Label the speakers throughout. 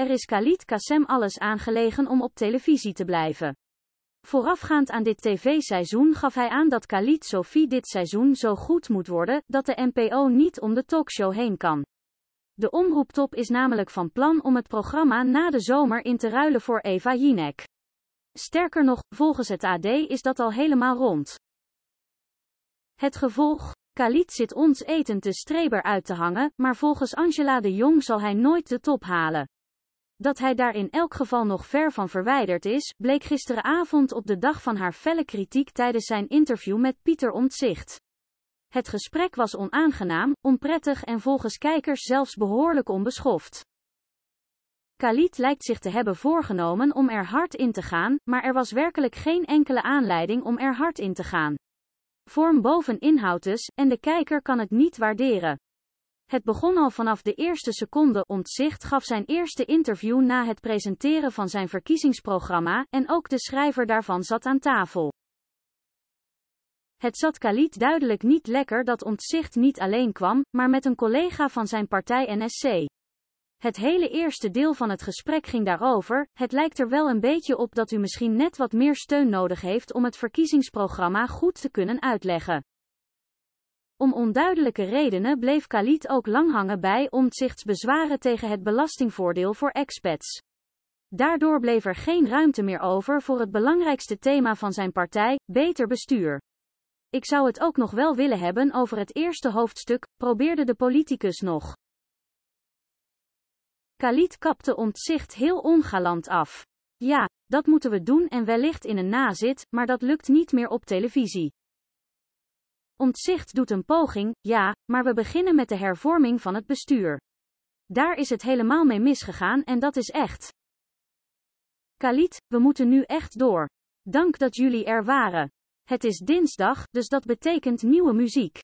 Speaker 1: Er is Khalid Kassem alles aangelegen om op televisie te blijven. Voorafgaand aan dit tv-seizoen gaf hij aan dat Khalid Sophie dit seizoen zo goed moet worden, dat de NPO niet om de talkshow heen kan. De omroeptop is namelijk van plan om het programma na de zomer in te ruilen voor Eva Jinek. Sterker nog, volgens het AD is dat al helemaal rond. Het gevolg? Khalid zit ons eten te streber uit te hangen, maar volgens Angela de Jong zal hij nooit de top halen. Dat hij daar in elk geval nog ver van verwijderd is, bleek gisteravond op de dag van haar felle kritiek tijdens zijn interview met Pieter Ontzicht. Het gesprek was onaangenaam, onprettig en volgens kijkers zelfs behoorlijk onbeschoft. Khalid lijkt zich te hebben voorgenomen om er hard in te gaan, maar er was werkelijk geen enkele aanleiding om er hard in te gaan. Vorm boven inhoud dus, en de kijker kan het niet waarderen. Het begon al vanaf de eerste seconde. Ontzicht gaf zijn eerste interview na het presenteren van zijn verkiezingsprogramma en ook de schrijver daarvan zat aan tafel. Het zat Khalid duidelijk niet lekker dat Ontzicht niet alleen kwam, maar met een collega van zijn partij NSC. Het hele eerste deel van het gesprek ging daarover. Het lijkt er wel een beetje op dat u misschien net wat meer steun nodig heeft om het verkiezingsprogramma goed te kunnen uitleggen. Om onduidelijke redenen bleef Khalid ook lang hangen bij Omtzigts bezwaren tegen het belastingvoordeel voor expats. Daardoor bleef er geen ruimte meer over voor het belangrijkste thema van zijn partij, beter bestuur. Ik zou het ook nog wel willen hebben over het eerste hoofdstuk, probeerde de politicus nog. Khalid kapte ontzicht heel ongalant af. Ja, dat moeten we doen en wellicht in een nazit, maar dat lukt niet meer op televisie. Ontzicht doet een poging, ja, maar we beginnen met de hervorming van het bestuur. Daar is het helemaal mee misgegaan en dat is echt. Khalid, we moeten nu echt door. Dank dat jullie er waren. Het is dinsdag, dus dat betekent nieuwe muziek.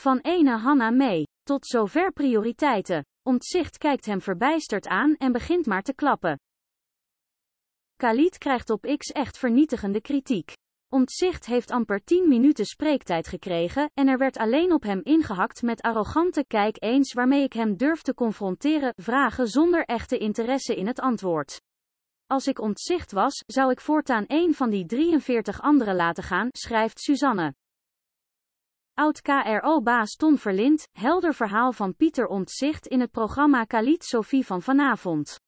Speaker 1: Van ene Hanna mee. Tot zover prioriteiten. Ontzicht kijkt hem verbijsterd aan en begint maar te klappen. Khalid krijgt op X echt vernietigende kritiek. Ontzicht heeft amper 10 minuten spreektijd gekregen en er werd alleen op hem ingehakt met arrogante kijk eens waarmee ik hem durf te confronteren, vragen zonder echte interesse in het antwoord. Als ik ontzicht was, zou ik voortaan één van die 43 anderen laten gaan, schrijft Suzanne. Oud-KRO-baas Ton Verlind, helder verhaal van Pieter Ontzicht in het programma Kaliet Sophie van vanavond.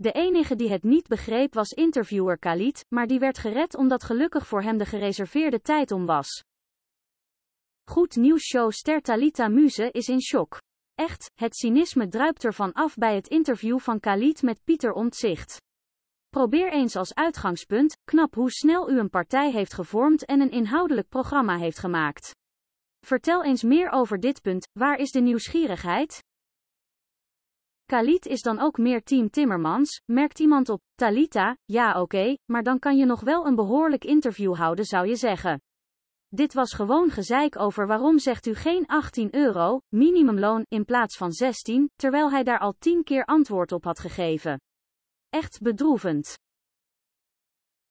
Speaker 1: De enige die het niet begreep was interviewer Khalid, maar die werd gered omdat gelukkig voor hem de gereserveerde tijd om was. Goed nieuwsshow-ster Talita Muse is in shock. Echt, het cynisme druipt ervan af bij het interview van Khalid met Pieter Ontzicht. Probeer eens als uitgangspunt, knap hoe snel u een partij heeft gevormd en een inhoudelijk programma heeft gemaakt. Vertel eens meer over dit punt, waar is de nieuwsgierigheid? Kalit is dan ook meer team Timmermans, merkt iemand op. Talita, ja oké, maar dan kan je nog wel een behoorlijk interview houden zou je zeggen. Dit was gewoon gezeik over waarom zegt u geen 18 euro, minimumloon, in plaats van 16, terwijl hij daar al 10 keer antwoord op had gegeven. Echt bedroevend.